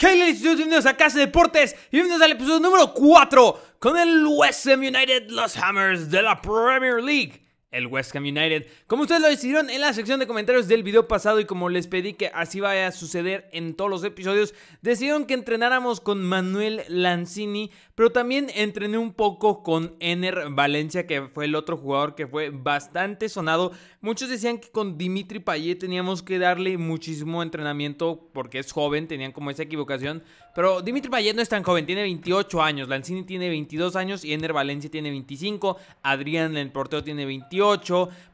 ¿Qué hay, Bienvenidos a Casa de Deportes y bienvenidos al episodio número 4 con el West Ham United, los Hammers de la Premier League el West Ham United. Como ustedes lo decidieron en la sección de comentarios del video pasado y como les pedí que así vaya a suceder en todos los episodios, decidieron que entrenáramos con Manuel Lanzini, pero también entrené un poco con Ener Valencia, que fue el otro jugador que fue bastante sonado. Muchos decían que con Dimitri Payet teníamos que darle muchísimo entrenamiento porque es joven, tenían como esa equivocación, pero Dimitri Payet no es tan joven, tiene 28 años, Lanzini tiene 22 años y Ener Valencia tiene 25, Adrián el portero tiene 28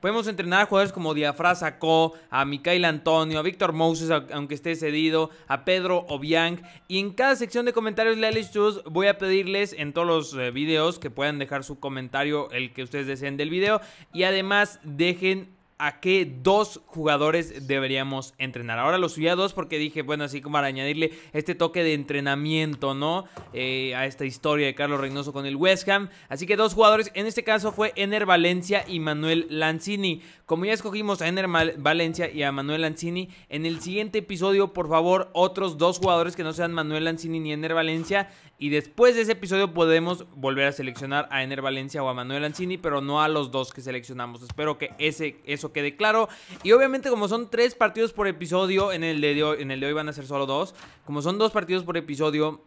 Podemos entrenar a jugadores como Diafraza Co, a Mikael Antonio, a Víctor Moses, aunque esté cedido, a Pedro Obiang. Y en cada sección de comentarios de voy a pedirles en todos los eh, videos que puedan dejar su comentario, el que ustedes deseen del video. Y además dejen a qué dos jugadores deberíamos entrenar. Ahora los subí a dos porque dije, bueno, así como para añadirle este toque de entrenamiento, ¿no? Eh, a esta historia de Carlos Reynoso con el West Ham. Así que dos jugadores, en este caso fue Ener Valencia y Manuel Lanzini. Como ya escogimos a Ener Valencia y a Manuel Lanzini, en el siguiente episodio, por favor, otros dos jugadores que no sean Manuel Lanzini ni Ener Valencia, y después de ese episodio podemos volver a seleccionar a Ener Valencia o a Manuel Ancini, pero no a los dos que seleccionamos. Espero que ese, eso quede claro. Y obviamente como son tres partidos por episodio, en el de hoy, en el de hoy van a ser solo dos. Como son dos partidos por episodio,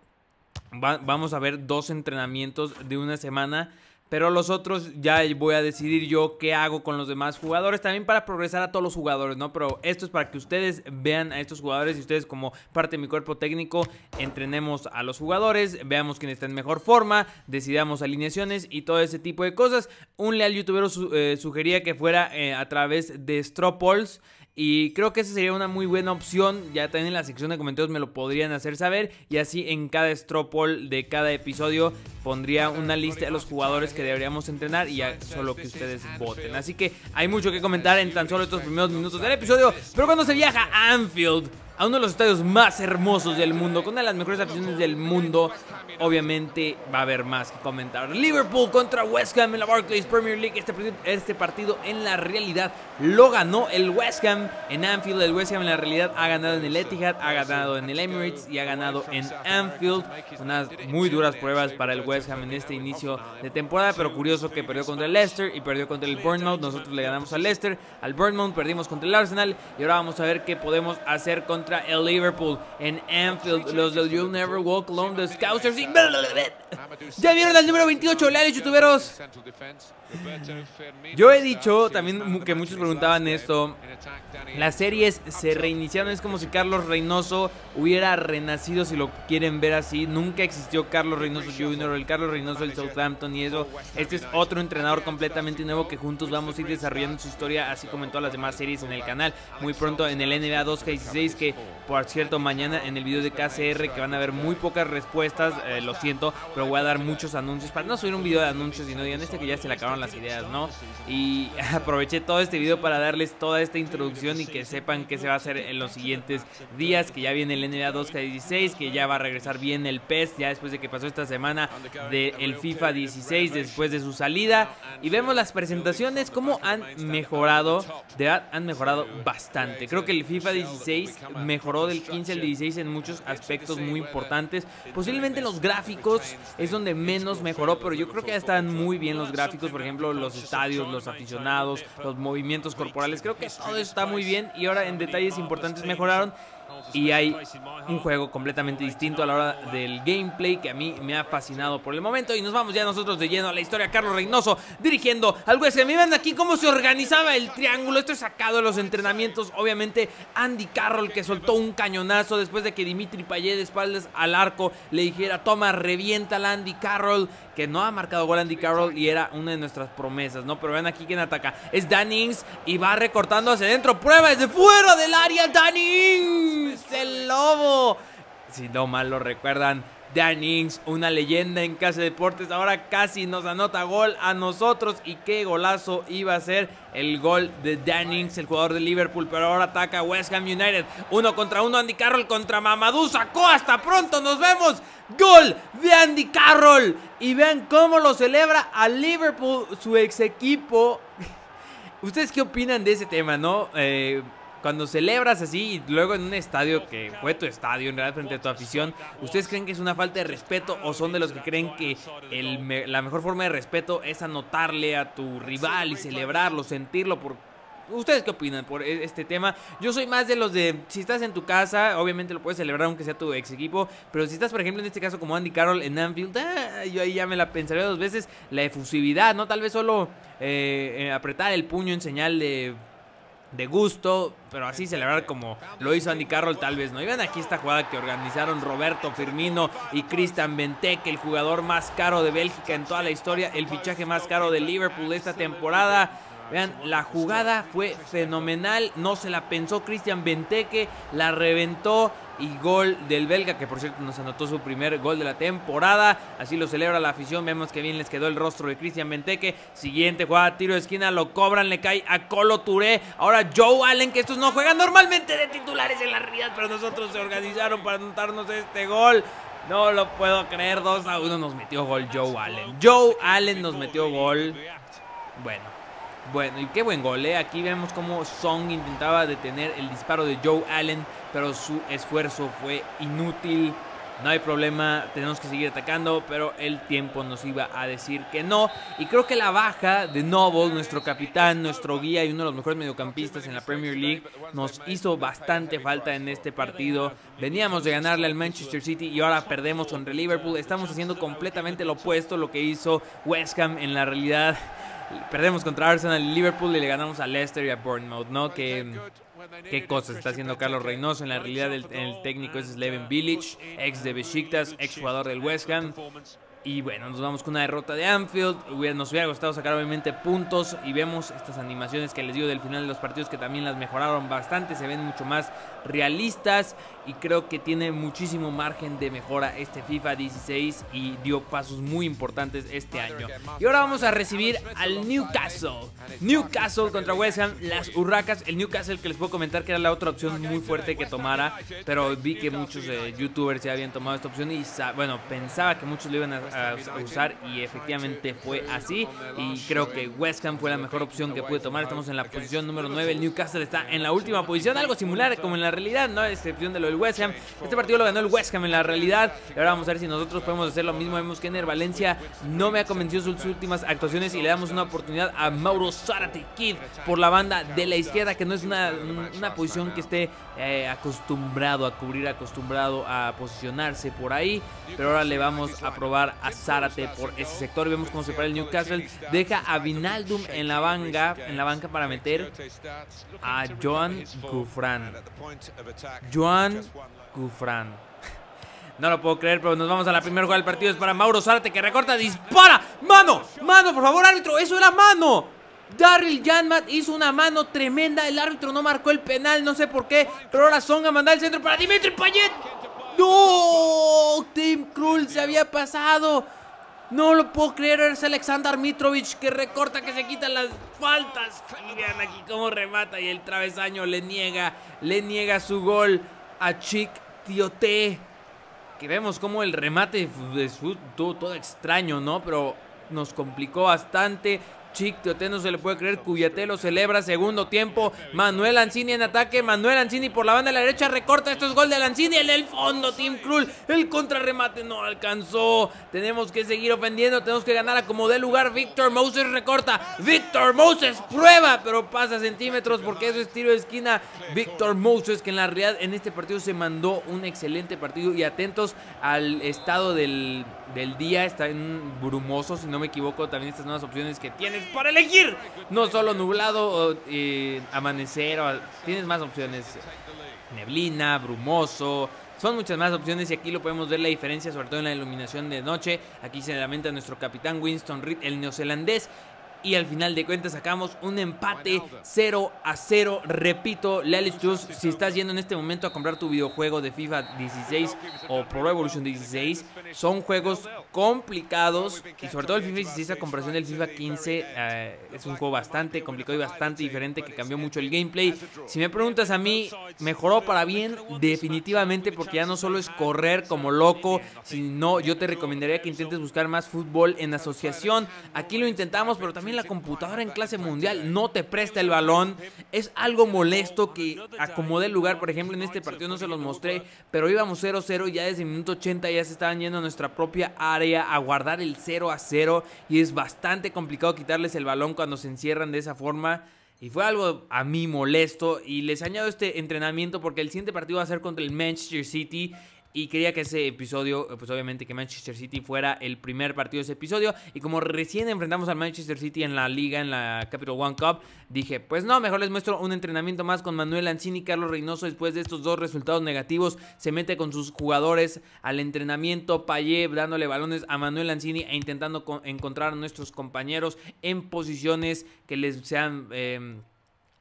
vamos a ver dos entrenamientos de una semana. Pero los otros ya voy a decidir yo qué hago con los demás jugadores. También para progresar a todos los jugadores, ¿no? Pero esto es para que ustedes vean a estos jugadores y ustedes como parte de mi cuerpo técnico entrenemos a los jugadores, veamos quién está en mejor forma, decidamos alineaciones y todo ese tipo de cosas. Un leal youtuber eh, sugería que fuera eh, a través de Stropols. Y creo que esa sería una muy buena opción. Ya también en la sección de comentarios me lo podrían hacer saber. Y así en cada estropol de cada episodio pondría una lista de los jugadores que deberíamos entrenar y ya solo que ustedes voten. Así que hay mucho que comentar en tan solo estos primeros minutos del episodio. Pero cuando se viaja a Anfield a uno de los estadios más hermosos del mundo, con una de las mejores aficiones del mundo. Obviamente va a haber más que comentar. Liverpool contra West Ham en la Barclays Premier League. Este, este, partido en la realidad lo ganó el West Ham en Anfield. El West Ham en la realidad ha ganado en el Etihad, ha ganado en el Emirates y ha ganado en Anfield. Unas muy duras pruebas para el West Ham en este inicio de temporada, pero curioso que perdió contra el Leicester y perdió contra el Bournemouth. Nosotros le ganamos al Leicester, al Bournemouth perdimos contra el Arsenal y ahora vamos a ver qué podemos hacer contra contra el Liverpool en Anfield. Los del You'll Never Walk Alone, The Scousers y Ya vieron al número 28, leales youtuberos. Yo he dicho también que muchos preguntaban esto. Las series se reiniciaron. Es como si Carlos Reynoso hubiera renacido, si lo quieren ver así. Nunca existió Carlos Reynoso Jr., el Carlos Reynoso del Southampton y eso. Este es otro entrenador completamente nuevo que juntos vamos a ir desarrollando su historia, así como en todas las demás series en el canal. Muy pronto en el NBA 2K16, que por cierto, mañana en el video de KCR, que van a ver muy pocas respuestas, eh, lo siento, pero voy a dar muchos anuncios para no subir un video de anuncios y no digan este que ya se le acabaron las ideas, ¿no? Y aproveché todo este video para darles toda esta introducción y que sepan qué se va a hacer en los siguientes días, que ya viene el NBA 2K16, que ya va a regresar bien el PES, ya después de que pasó esta semana del FIFA 16, después de su salida. Y vemos las presentaciones, cómo han mejorado, de han mejorado bastante. Creo que el FIFA 16 mejoró del 15 al 16 en muchos aspectos muy importantes, posiblemente los gráficos es donde menos mejoró, pero yo creo que ya están muy bien los gráficos, por ejemplo, los estadios, los aficionados, los movimientos corporales, creo que todo eso está muy bien y ahora en detalles importantes mejoraron y hay un juego completamente distinto a la hora del gameplay que a mí me ha fascinado por el momento. Y nos vamos ya nosotros de lleno a la historia. Carlos Reynoso dirigiendo al West Ham. Y vean aquí cómo se organizaba el triángulo. Esto es sacado de los entrenamientos. Obviamente, Andy Carroll que soltó un cañonazo después de que Dimitri Payet de espaldas al arco le dijera: Toma, revienta al Andy Carroll, que no ha marcado gol Andy Carroll y era una de nuestras promesas, ¿no? Pero vean aquí quién ataca. Es Dan y va recortando hacia adentro. Prueba desde fuera del área, Dan es el lobo. Si no mal lo recuerdan, Dan una leyenda en Casa de Deportes, ahora casi nos anota gol a nosotros y qué golazo iba a ser el gol de Dan el jugador de Liverpool, pero ahora ataca West Ham United. Uno contra uno, Andy Carroll contra Mamadou, sacó hasta pronto, nos vemos. Gol de Andy Carroll y vean cómo lo celebra a Liverpool, su ex equipo. ¿Ustedes qué opinan de ese tema, no? Eh, cuando celebras así y luego en un estadio que fue tu estadio, en realidad frente a tu afición, ¿ustedes creen que es una falta de respeto o son de los que creen que la mejor forma de respeto es anotarle a tu rival y celebrarlo, sentirlo por ¿Ustedes qué opinan por e, este tema? Yo soy más de los de, si estás en tu casa, obviamente lo puedes celebrar aunque sea tu ex equipo, pero si estás, por ejemplo, en este caso como Andy Carroll en Anfield, ah, yo ahí ya me la pensaría dos veces, la efusividad, ¿no? Tal vez solo eh, eh, apretar el puño en señal de de gusto, pero así celebrar como lo hizo Andy Carroll tal vez no. Y vean aquí esta jugada que organizaron Roberto Firmino y Christian Bentec, el jugador más caro de Bélgica en toda la historia, el fichaje más caro de Liverpool de esta temporada. Vean, la jugada fue fenomenal. No se la pensó Cristian Benteke. La reventó y gol del belga, que por cierto nos anotó su primer gol de la temporada. Así lo celebra la afición. Vemos que bien les quedó el rostro de Cristian Benteke. Siguiente jugada, tiro de esquina, lo cobran, le cae a Colo Touré. Ahora Joe Allen, que estos no juegan normalmente de titulares en las realidad, pero nosotros se organizaron para anotarnos este gol. No lo puedo creer, 2 a 1 nos metió gol Joe Allen. Joe Allen nos metió gol. Bueno. Bueno, y qué buen gol. ¿eh? Aquí vemos cómo Song intentaba detener el disparo de Joe Allen, pero su esfuerzo fue inútil. No hay problema, tenemos que seguir atacando, pero el tiempo nos iba a decir que no. Y creo que la baja de Noble, nuestro capitán, nuestro guía y uno de los mejores mediocampistas en la Premier League, nos hizo bastante falta en este partido. Veníamos de ganarle al Manchester City y ahora perdemos contra Liverpool. Estamos haciendo completamente lo opuesto a lo que hizo West Ham en la realidad Perdemos contra Arsenal y Liverpool y le ganamos a Leicester y a Bournemouth, ¿no? Que qué cosas está haciendo Carlos Reynoso. En la realidad, el, técnico es Sleven Village, ex de Besiktas, ex jugador del West Ham. Y bueno, nos vamos con una derrota de Anfield. Nos hubiera gustado sacar obviamente puntos. Y vemos estas animaciones que les digo del final de los partidos que también las mejoraron bastante. Se ven mucho más realistas. Y creo que tiene muchísimo margen de mejora este FIFA 16. Y dio pasos muy importantes este año. Y ahora vamos a recibir al Newcastle. Newcastle contra West Ham. Las Urracas. El Newcastle que les puedo comentar que era la otra opción muy fuerte que tomara. Pero vi que muchos eh, youtubers ya habían tomado esta opción. Y bueno, pensaba que muchos le iban a a, usar y efectivamente fue así. Y creo que West Ham fue la mejor opción que pude tomar. Estamos en la posición número 9. El Newcastle está en la última posición, algo similar como en la realidad, ¿no? Excepción de lo del West Ham. Este partido lo ganó el West Ham en la realidad. Y ahora vamos a ver si nosotros podemos hacer lo mismo. Vemos que en Valencia no me ha convencido sus últimas actuaciones y le damos una oportunidad a Mauro Zárate Kid por la banda de la izquierda, que no es una, posición que esté eh, acostumbrado a cubrir, acostumbrado a posicionarse por ahí. Pero ahora le vamos a probar a Zárate por ese sector. vemos cómo se para el Newcastle. Deja a Vinaldum en la banca, en la banca para meter a Joan Gufran. Joan Gufran. No lo puedo creer, pero nos vamos a la primera jugada del partido. Es para Mauro Zárate que recorta, dispara. ¡Mano! ¡Mano, por favor, árbitro! ¡Eso era mano! Darryl Janmat hizo una mano tremenda. El árbitro no marcó el penal, no sé por qué. Pero ahora Songa manda el centro para Dimitri Payet. ¡No! Tim Krul se había pasado. No lo puedo creer, es Alexander Mitrovich que recorta, que se quita las faltas. Miren aquí cómo remata y el travesaño le niega, le niega su gol a Chic Tioté. Que vemos cómo el remate de su, todo extraño, ¿no? Pero nos complicó bastante. Chic no se le puede creer. Cuyate lo celebra. Segundo tiempo. Manuel Ancini en ataque. Manuel Ancini por la banda de la derecha. Recorta. Esto es gol de en El fondo. Tim Cruel El contrarremate no alcanzó. Tenemos que seguir ofendiendo. Tenemos que ganar a como dé lugar. Víctor Moses recorta. Víctor Moses prueba. Pero pasa centímetros porque eso es tiro de esquina. Víctor Moses que en la realidad en este partido se mandó un excelente partido. Y atentos al estado del, del día. Está en brumoso. Si no me equivoco también estas nuevas opciones que tiene para elegir. No solo nublado, o amanecer, o, tienes más opciones. Neblina, brumoso, son muchas más opciones y aquí lo podemos ver la diferencia, sobre todo en la iluminación de noche. Aquí se lamenta nuestro capitán Winston Reed, el neozelandés, y al final de cuentas sacamos un empate 0 a 0. Repito, Lealistus, si estás yendo en este momento a comprar tu videojuego de FIFA 16 o Pro Evolution 16, son juegos complicados y sobre todo el FIFA 16 a comparación del FIFA 15 eh, es un juego bastante complicado y bastante diferente que cambió mucho el gameplay. Si me preguntas a mí, mejoró para bien definitivamente porque ya no solo es correr como loco, sino yo te recomendaría que intentes buscar más fútbol en asociación. Aquí lo intentamos, pero también la computadora en clase mundial no te presta el balón. Es algo molesto que acomode el lugar. Por ejemplo, en este partido no se los mostré, pero íbamos 0-0 ya desde el minuto 80 ya se estaban yendo a nuestra propia área a guardar el 0-0 y es bastante complicado quitarles el balón cuando se encierran de esa forma. Y fue algo a mí molesto. Y les añado este entrenamiento porque el siguiente partido va a ser contra el Manchester City y quería que ese episodio, eh, pues obviamente que Manchester City fuera el primer partido de ese episodio. Y como recién enfrentamos al Manchester City en la liga, en la Capital One Cup, dije, pues no, mejor les muestro un entrenamiento más con Manuel Ancini. Carlos Reynoso, después de estos dos resultados negativos, se mete con sus jugadores al entrenamiento. Payé dándole balones a Manuel Ancini e intentando encontrar a nuestros compañeros en posiciones que les sean... Em,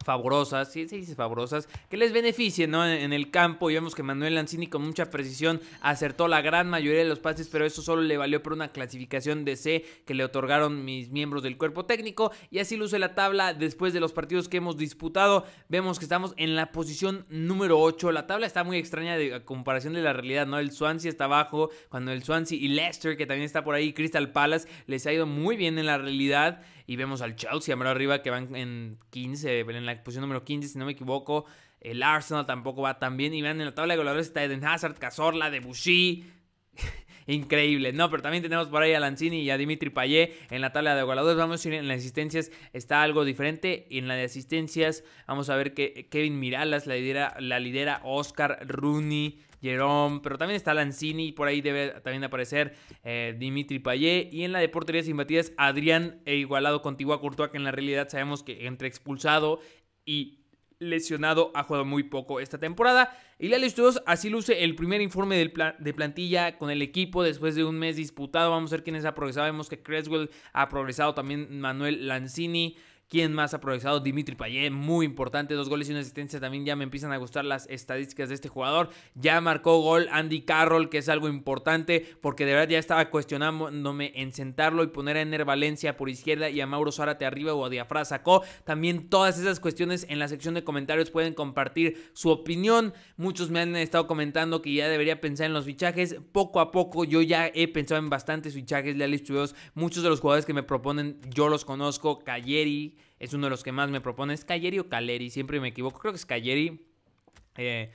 favorosas, sí, se dice favorosas, que les beneficien ¿no? en, el campo. Y vemos que Manuel Lanzini con mucha precisión acertó la gran mayoría de los pases, pero eso solo le valió por una clasificación de C que le otorgaron mis miembros del cuerpo técnico. Y así luce la tabla después de los partidos que hemos disputado. Vemos que estamos en la posición número 8. La tabla está muy extraña de, comparación de la realidad, ¿no? El Swansea está abajo, cuando el Swansea y Leicester, que también está por ahí, Crystal Palace, les ha ido muy bien en la realidad y vemos al Chelsea mano arriba que van en 15, en la posición número 15, si no me equivoco. El Arsenal tampoco va tan bien. Y vean en la tabla de goleadores está Eden Hazard, Cazorla, Debussy. Increíble, ¿no? Pero también tenemos por ahí a Lanzini y a Dimitri Payet en la tabla de goleadores. Vamos a ver en las asistencias está algo diferente. Y En la de asistencias vamos a ver que Kevin Miralas la lidera, la lidera Oscar Rooney. Jerome, pero también está Lanzini, por ahí debe también aparecer eh, Dimitri Payet. Y en la deportería portería sin batidas, Adrián e igualado con Tigua Courtois, que en la realidad sabemos que entre expulsado y lesionado ha jugado muy poco esta temporada. Y la 2 así luce el primer informe de plantilla con el equipo después de un mes disputado. Vamos a ver quiénes ha progresado. Vemos que Creswell ha progresado, también Manuel Lanzini, ¿Quién más ha progresado? Dimitri Payet, muy importante. Dos goles y una asistencia. También ya me empiezan a gustar las estadísticas de este jugador. Ya marcó gol Andy Carroll, que es algo importante, porque de verdad ya estaba cuestionándome en sentarlo y poner a Ener Valencia por izquierda y a Mauro Zárate arriba o a Diafra sacó. También todas esas cuestiones en la sección de comentarios pueden compartir su opinión. Muchos me han estado comentando que ya debería pensar en los fichajes. Poco a poco yo ya he pensado en bastantes fichajes de estudiado Muchos de los jugadores que me proponen yo los conozco. Cayeri, es uno de los que más me propone. Es Cayeri o Caleri, siempre me equivoco. Creo que es Cayeri. Eh,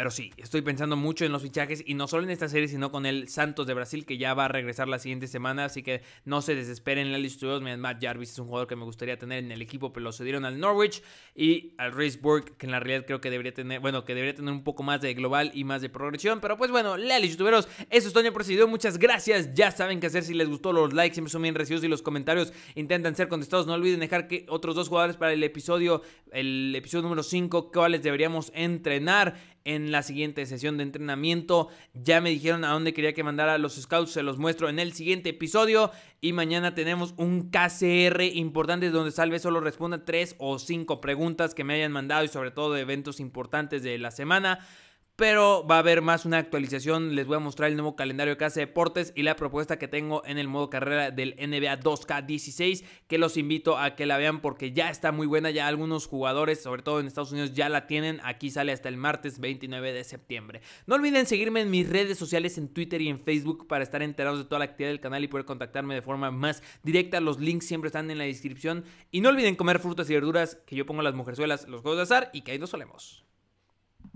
pero sí, estoy pensando mucho en los fichajes y no solo en esta serie, sino con el Santos de Brasil, que ya va a regresar la siguiente semana. Así que no se desesperen, Lali Studios. Matt Jarvis es un jugador que me gustaría tener en el equipo, pero lo cedieron al Norwich y al Raceburg, que en la realidad creo que debería tener, bueno, que debería tener un poco más de global y más de progresión. Pero pues bueno, Lali Youtuberos, eso es todo Toño video. Muchas gracias. Ya saben qué hacer si les gustó. Los likes siempre son bien recibidos y los comentarios intentan ser contestados. No olviden dejar que otros dos jugadores para el episodio, el episodio número 5, cuáles deberíamos entrenar en la siguiente sesión de entrenamiento. Ya me dijeron a dónde quería que mandara a los scouts, se los muestro en el siguiente episodio. Y mañana tenemos un KCR importante donde tal vez solo responda tres o cinco preguntas que me hayan mandado y sobre todo de eventos importantes de la semana pero va a haber más una actualización. Les voy a mostrar el nuevo calendario de Casa Deportes y la propuesta que tengo en el modo carrera del NBA 2K16, que los invito a que la vean porque ya está muy buena. Ya algunos jugadores, sobre todo en Estados Unidos, ya la tienen. Aquí sale hasta el martes 29 de septiembre. No olviden seguirme en mis redes sociales, en Twitter y en Facebook, para estar enterados de toda la actividad del canal y poder contactarme de forma más directa. Los links siempre están en la descripción. Y no olviden comer frutas y verduras, que yo pongo las mujerzuelas, los juegos de azar y que ahí nos solemos.